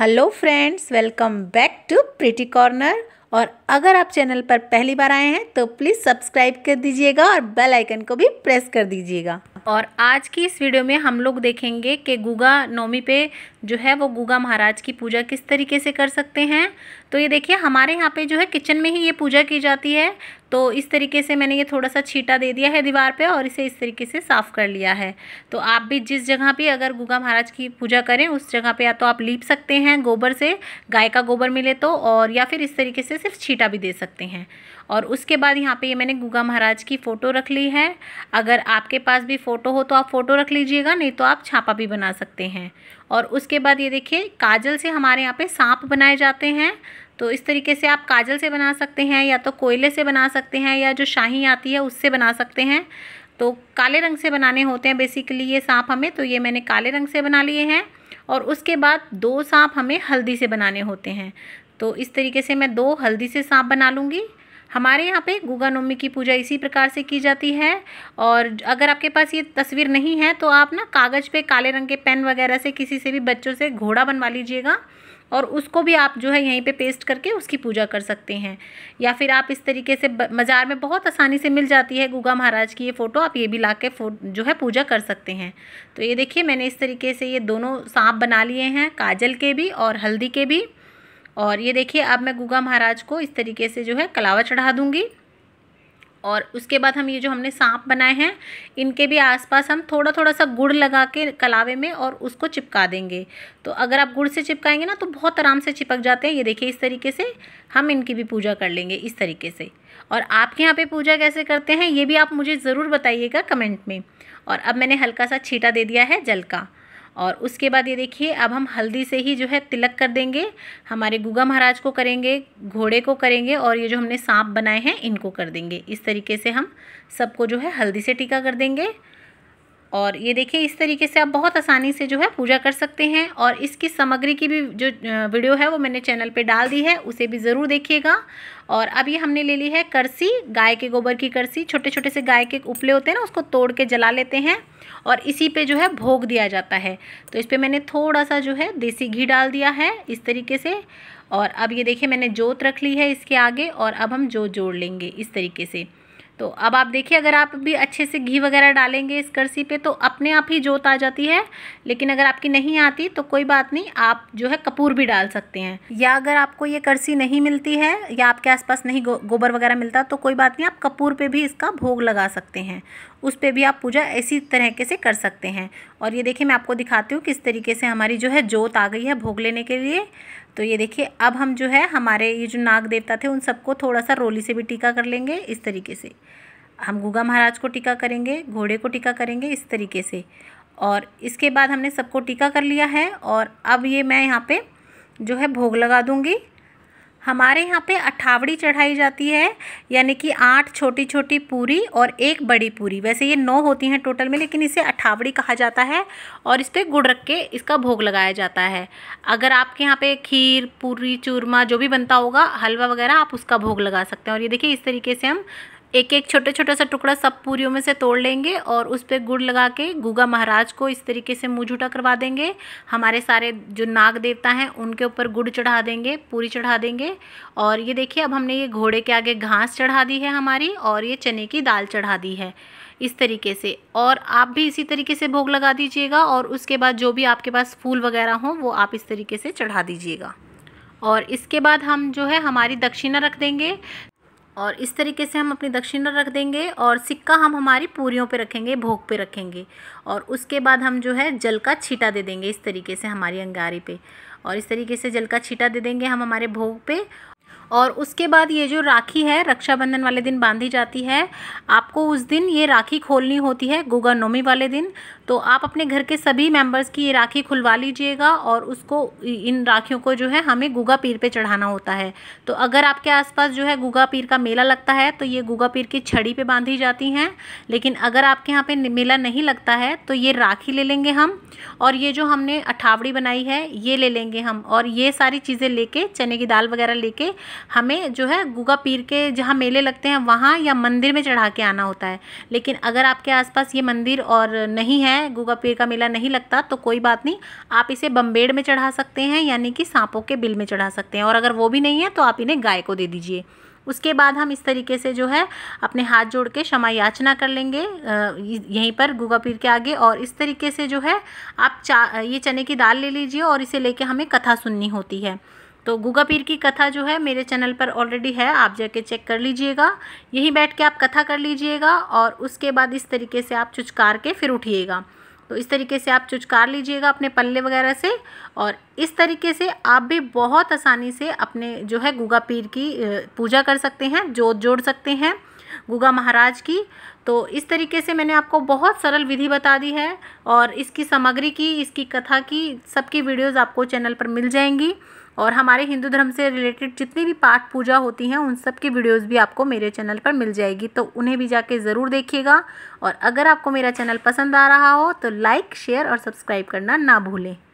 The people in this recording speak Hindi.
hello friends welcome back to pretty corner और अगर आप चैनल पर पहली बार आए हैं तो प्लीज़ सब्सक्राइब कर दीजिएगा और बेल आइकन को भी प्रेस कर दीजिएगा और आज की इस वीडियो में हम लोग देखेंगे कि गुगा नवमी पे जो है वो गुगा महाराज की पूजा किस तरीके से कर सकते हैं तो ये देखिए हमारे यहाँ पे जो है किचन में ही ये पूजा की जाती है तो इस तरीके से मैंने ये थोड़ा सा छीटा दे दिया है दीवार पे और इसे इस तरीके से साफ़ कर लिया है तो आप भी जिस जगह पर अगर गुगा महाराज की पूजा करें उस जगह पर या तो आप लीप सकते हैं गोबर से गाय का गोबर मिले तो और या फिर इस तरीके से सिर्फ छीटा भी दे सकते हैं और उसके बाद यहाँ पर ये मैंने गुगा महाराज की फ़ोटो रख ली है अगर आपके पास भी फ़ोटो हो तो आप फ़ोटो रख लीजिएगा नहीं तो आप छापा भी बना सकते हैं और उसके बाद ये देखिए काजल से हमारे यहाँ पे सांप बनाए जाते हैं तो इस तरीके से आप काजल से बना सकते हैं या तो कोयले से बना सकते हैं या जो शाही आती है उससे बना सकते हैं तो काले रंग से बनाने होते हैं बेसिकली ये सांप हमें तो ये मैंने काले रंग से बना लिए हैं और उसके बाद दो सांप हमें हल्दी से बनाने होते हैं तो इस तरीके से मैं दो हल्दी से सांप बना लूँगी हमारे यहाँ पे गुगा नवमी की पूजा इसी प्रकार से की जाती है और अगर आपके पास ये तस्वीर नहीं है तो आप ना कागज़ पे काले रंग के पेन वगैरह से किसी से भी बच्चों से घोड़ा बनवा लीजिएगा और उसको भी आप जो है यहीं पे पेस्ट करके उसकी पूजा कर सकते हैं या फिर आप इस तरीके से मज़ार में बहुत आसानी से मिल जाती है गुगा महाराज की ये फ़ोटो आप ये भी ला के जो है पूजा कर सकते हैं तो ये देखिए मैंने इस तरीके से ये दोनों सांप बना लिए हैं काजल के भी और हल्दी के भी और ये देखिए अब मैं गुगा महाराज को इस तरीके से जो है कलावा चढ़ा दूँगी और उसके बाद हम ये जो हमने सांप बनाए हैं इनके भी आसपास हम थोड़ा थोड़ा सा गुड़ लगा के कलावे में और उसको चिपका देंगे तो अगर आप गुड़ से चिपकाएंगे ना तो बहुत आराम से चिपक जाते हैं ये देखिए इस तरीके से हम इनकी भी पूजा कर लेंगे इस तरीके से और आपके यहाँ पे पूजा कैसे करते हैं ये भी आप मुझे ज़रूर बताइएगा कमेंट में और अब मैंने हल्का सा छीटा दे दिया है जल का और उसके बाद ये देखिए अब हम हल्दी से ही जो है तिलक कर देंगे हमारे गुगा महाराज को करेंगे घोड़े को करेंगे और ये जो हमने सांप बनाए हैं इनको कर देंगे इस तरीके से हम सबको जो है हल्दी से टीका कर देंगे और ये देखिए इस तरीके से आप बहुत आसानी से जो है पूजा कर सकते हैं और इसकी सामग्री की भी जो वीडियो है वो मैंने चैनल पे डाल दी है उसे भी ज़रूर देखिएगा और अब ये हमने ले ली है करसी गाय के गोबर की करसी छोटे छोटे से गाय के उपले होते हैं ना उसको तोड़ के जला लेते हैं और इसी पे जो है भोग दिया जाता है तो इस पर मैंने थोड़ा सा जो है देसी घी डाल दिया है इस तरीके से और अब ये देखिए मैंने जोत रख ली है इसके आगे और अब हम जोत जोड़ लेंगे इस तरीके से तो अब आप देखिए अगर आप भी अच्छे से घी वगैरह डालेंगे इस करसी पे तो अपने आप ही जोत आ जाती है लेकिन अगर आपकी नहीं आती तो कोई बात नहीं आप जो है कपूर भी डाल सकते हैं या अगर आपको ये करसी नहीं मिलती है या आपके आसपास नहीं गो, गोबर वगैरह मिलता तो कोई बात नहीं आप कपूर पे भी इसका भोग लगा सकते हैं उस पर भी आप पूजा इसी तरीके से कर सकते हैं और ये देखिए मैं आपको दिखाती हूँ किस तरीके से हमारी जो है जोत आ गई है भोग लेने के लिए तो ये देखिए अब हम जो है हमारे ये जो नाग देवता थे उन सबको थोड़ा सा रोली से भी टीका कर लेंगे इस तरीके से हम गुगा महाराज को टीका करेंगे घोड़े को टीका करेंगे इस तरीके से और इसके बाद हमने सबको टीका कर लिया है और अब ये मैं यहाँ पे जो है भोग लगा दूँगी हमारे यहाँ पे अठावड़ी चढ़ाई जाती है यानी कि आठ छोटी छोटी पूरी और एक बड़ी पूरी वैसे ये नौ होती हैं टोटल में लेकिन इसे अठावड़ी कहा जाता है और इस पर गुड़ रख के इसका भोग लगाया जाता है अगर आपके यहाँ पे खीर पूरी चूरमा जो भी बनता होगा हलवा वगैरह आप उसका भोग लगा सकते हैं और ये देखिए इस तरीके से हम एक एक छोटे छोटे सा टुकड़ा सब पूरियों में से तोड़ लेंगे और उस पर गुड़ लगा के गुगा महाराज को इस तरीके से मुँह झूठा करवा देंगे हमारे सारे जो नाग देवता हैं उनके ऊपर गुड़ चढ़ा देंगे पूरी चढ़ा देंगे और ये देखिए अब हमने ये घोड़े के आगे घास चढ़ा दी है हमारी और ये चने की दाल चढ़ा दी है इस तरीके से और आप भी इसी तरीके से भोग लगा दीजिएगा और उसके बाद जो भी आपके पास फूल वगैरह हों वो आप इस तरीके से चढ़ा दीजिएगा और इसके बाद हम जो है हमारी दक्षिणा रख देंगे और इस तरीके से हम अपनी दक्षिणा रख देंगे और सिक्का हम हमारी पूरियों पे रखेंगे भोग पे रखेंगे और उसके बाद हम जो है जल का छीटा दे देंगे इस तरीके से हमारी अंगारी पे और इस तरीके से जल का छीटा दे देंगे हम हमारे भोग पे और उसके बाद ये जो राखी है रक्षाबंधन वाले दिन बांधी जाती है आपको उस दिन ये राखी खोलनी होती है गुगा नवमी वाले दिन तो आप अपने घर के सभी मेंबर्स की ये राखी खुलवा लीजिएगा और उसको इन राखियों को जो है हमें गुगा पीर पे चढ़ाना होता है तो अगर आपके आसपास जो है गुगा पीर का मेला लगता है तो ये गुगा पीर की छड़ी पे बांधी जाती हैं लेकिन अगर आपके यहाँ पे मेला नहीं लगता है तो ये राखी ले लेंगे हम और ये जो हमने अठावड़ी बनाई है ये ले लेंगे हम और ये सारी चीज़ें लेके चने की दाल वगैरह लेके हमें जो है गुगा पीर के जहाँ मेले लगते हैं वहाँ या मंदिर में चढ़ा के आना होता है लेकिन अगर आपके आसपास ये मंदिर और नहीं है है गुगा पीर का मेला नहीं लगता तो कोई बात नहीं आप इसे बम्बेड़ में चढ़ा सकते हैं यानी कि सांपों के बिल में चढ़ा सकते हैं और अगर वो भी नहीं है तो आप इन्हें गाय को दे दीजिए उसके बाद हम इस तरीके से जो है अपने हाथ जोड़ के क्षमा याचना कर लेंगे यहीं पर गुगा पीर के आगे और इस तरीके से जो है आप ये चने की दाल ले लीजिए और इसे लेके हमें कथा सुननी होती है तो गुगा पीर की कथा जो है मेरे चैनल पर ऑलरेडी है आप जाके चेक कर लीजिएगा यहीं बैठ के आप कथा कर लीजिएगा और उसके बाद इस तरीके से आप चुचकार के फिर उठिएगा तो इस तरीके से आप चुचकार लीजिएगा अपने पल्ले वगैरह से और इस तरीके से आप भी बहुत आसानी से अपने जो है गुगा पीर की पूजा कर सकते हैं जोत जोड़ सकते हैं गुगा महाराज की तो इस तरीके से मैंने आपको बहुत सरल विधि बता दी है और इसकी सामग्री की इसकी कथा की सबकी वीडियोज़ आपको चैनल पर मिल जाएंगी और हमारे हिंदू धर्म से रिलेटेड जितनी भी पाठ पूजा होती हैं उन सब की वीडियोज़ भी आपको मेरे चैनल पर मिल जाएगी तो उन्हें भी जाके ज़रूर देखिएगा और अगर आपको मेरा चैनल पसंद आ रहा हो तो लाइक शेयर और सब्सक्राइब करना ना भूलें